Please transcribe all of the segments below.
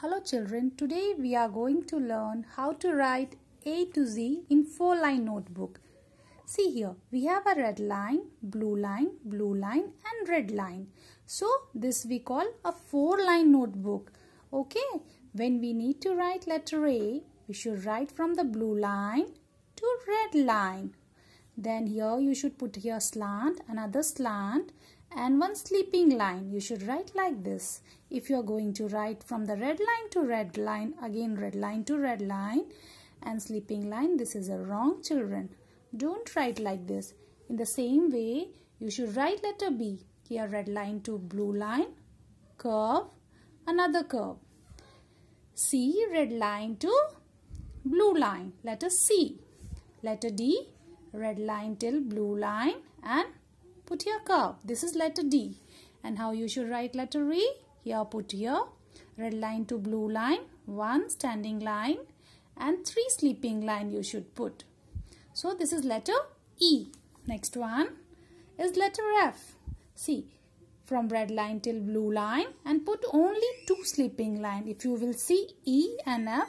Hello children, today we are going to learn how to write A to Z in 4 line notebook. See here, we have a red line, blue line, blue line and red line. So this we call a 4 line notebook. Okay, when we need to write letter A, we should write from the blue line to red line. Then here you should put here slant, another slant and one sleeping line. You should write like this. If you are going to write from the red line to red line, again red line to red line and sleeping line, this is a wrong children. Don't write like this. In the same way, you should write letter B. Here red line to blue line, curve, another curve. C red line to blue line, letter C. Letter D red line till blue line and put here curve. This is letter D. And how you should write letter E? Here put here. Red line to blue line. One standing line. And three sleeping line you should put. So this is letter E. Next one is letter F. See, from red line till blue line and put only two sleeping line. If you will see E and F,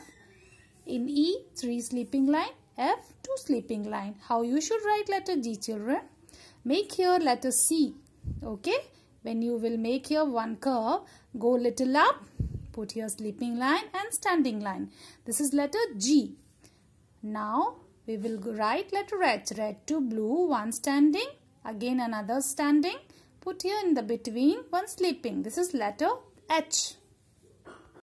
in E, three sleeping line, F, two sleeping line. How you should write letter G, children? Make here let us see. Okay. When you will make here one curve, go little up, put your sleeping line and standing line. This is letter G. Now we will write letter H. Red to blue, one standing, again another standing. Put here in the between, one sleeping. This is letter H.